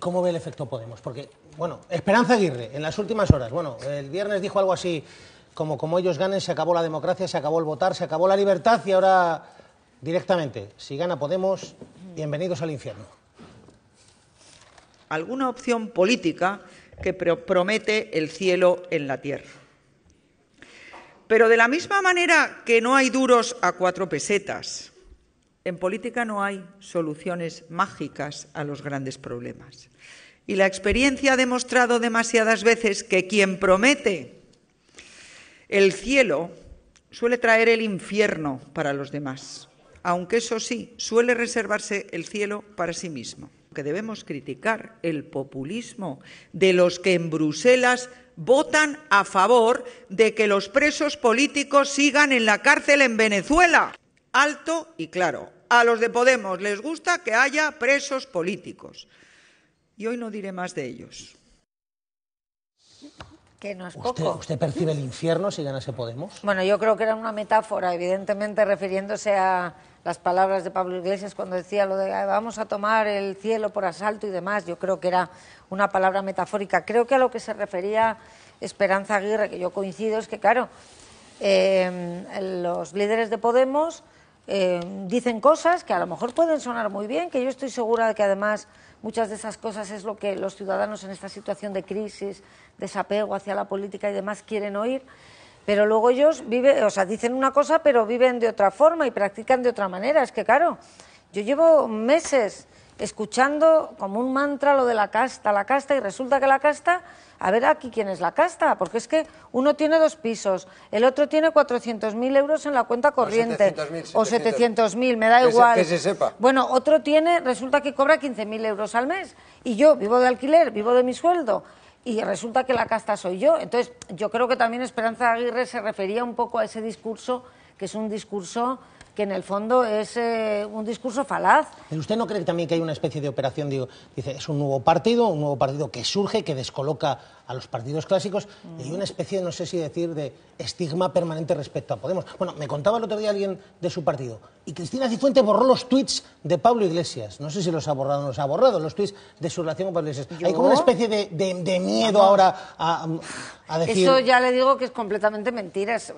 ¿Cómo ve el efecto Podemos? Porque, bueno, Esperanza Aguirre, en las últimas horas, bueno, el viernes dijo algo así, como como ellos ganen, se acabó la democracia, se acabó el votar, se acabó la libertad y ahora directamente, si gana Podemos, bienvenidos al infierno. Alguna opción política que promete el cielo en la tierra. Pero de la misma manera que no hay duros a cuatro pesetas, en política no hay soluciones mágicas a los grandes problemas. Y la experiencia ha demostrado demasiadas veces que quien promete el cielo suele traer el infierno para los demás, aunque eso sí, suele reservarse el cielo para sí mismo. Que debemos criticar el populismo de los que en Bruselas votan a favor de que los presos políticos sigan en la cárcel en Venezuela alto y claro. A los de Podemos les gusta que haya presos políticos. Y hoy no diré más de ellos. ¿Usted, percibe el infierno si ese Podemos? Bueno, yo creo que era una metáfora, evidentemente refiriéndose a las palabras de Pablo Iglesias cuando decía lo de vamos a tomar el cielo por asalto y demás. Yo creo que era una palabra metafórica. Creo que a lo que se refería Esperanza Aguirre, que yo coincido, es que, claro, eh, los líderes de Podemos eh, dicen cosas que a lo mejor pueden sonar muy bien, que yo estoy segura de que además muchas de esas cosas es lo que los ciudadanos en esta situación de crisis, desapego hacia la política y demás quieren oír, pero luego ellos viven, o sea, dicen una cosa pero viven de otra forma y practican de otra manera. Es que claro, yo llevo meses escuchando como un mantra lo de la casta, la casta, y resulta que la casta, a ver aquí quién es la casta, porque es que uno tiene dos pisos, el otro tiene 400.000 euros en la cuenta corriente, o 700.000, me da igual. que se sepa. Bueno, otro tiene, resulta que cobra 15.000 euros al mes, y yo vivo de alquiler, vivo de mi sueldo, y resulta que la casta soy yo. Entonces, yo creo que también Esperanza Aguirre se refería un poco a ese discurso, que es un discurso que en el fondo es eh, un discurso falaz. ¿Pero usted no cree también que hay una especie de operación, digo, dice, es un nuevo partido, un nuevo partido que surge, que descoloca a los partidos clásicos, y hay una especie, no sé si decir, de estigma permanente respecto a Podemos? Bueno, me contaba el otro día alguien de su partido, y Cristina Cifuente borró los tweets de Pablo Iglesias. No sé si los ha borrado o no los ha borrado, los tweets de su relación con Pablo Iglesias. Hay como una especie de, miedo ahora a, decir... Eso ya le digo que es completamente mentira, es,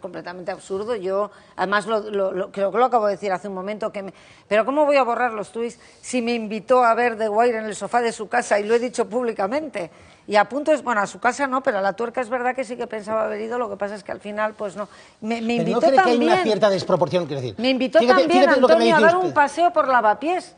completamente absurdo. Yo, además, lo, creo que lo acabo de decir hace un momento, que pero ¿cómo voy a borrar los tweets si me invitó a ver The Wire en el sofá de su casa y lo he dicho públicamente? Y a punto es, bueno, a su casa no, pero a la tuerca es verdad que sí que pensaba haber ido, lo que pasa es que al final, pues no. Me, invitó no cree que hay una cierta desproporción, quiero decir? Y también Antonio a dar un paseo por Lavapiés,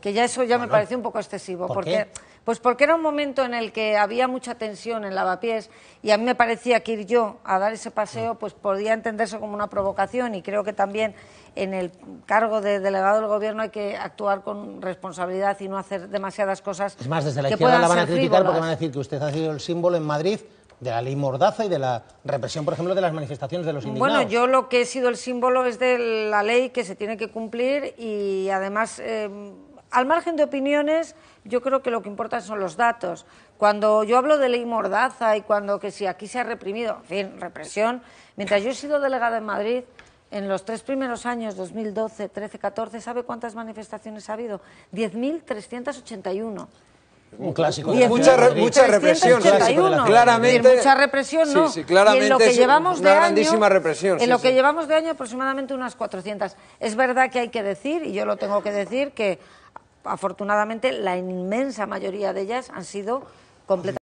que ya eso ya me pareció un poco excesivo. porque, Pues porque era un momento en el que había mucha tensión en Lavapiés y a mí me parecía que ir yo a dar ese paseo mm. pues podía entenderse como una provocación y creo que también en el cargo de delegado del gobierno hay que actuar con responsabilidad y no hacer demasiadas cosas. Es más, desde la izquierda la van a criticar porque van a decir que usted ha sido el símbolo en Madrid de la ley Mordaza y de la represión, por ejemplo, de las manifestaciones de los indignados. Bueno, yo lo que he sido el símbolo es de la ley que se tiene que cumplir y además, em, al margen de opiniones, yo creo que lo que importa son los datos. Cuando yo hablo de ley Mordaza y cuando que si aquí se ha reprimido, en fin, represión, mientras yo he sido delegada en Madrid, en los tres primeros años, 2012, 13, 14, ¿sabe cuántas manifestaciones ha habido? 10.381. Un clásico. mucha, represión. Claramente. mucha represión, no. Sí, claramente. en lo que llevamos de grandísima represión. en lo que llevamos de año, aproximadamente unas 400. Es verdad que hay que decir, y yo lo tengo que decir, que afortunadamente la inmensa mayoría de ellas han sido completamente.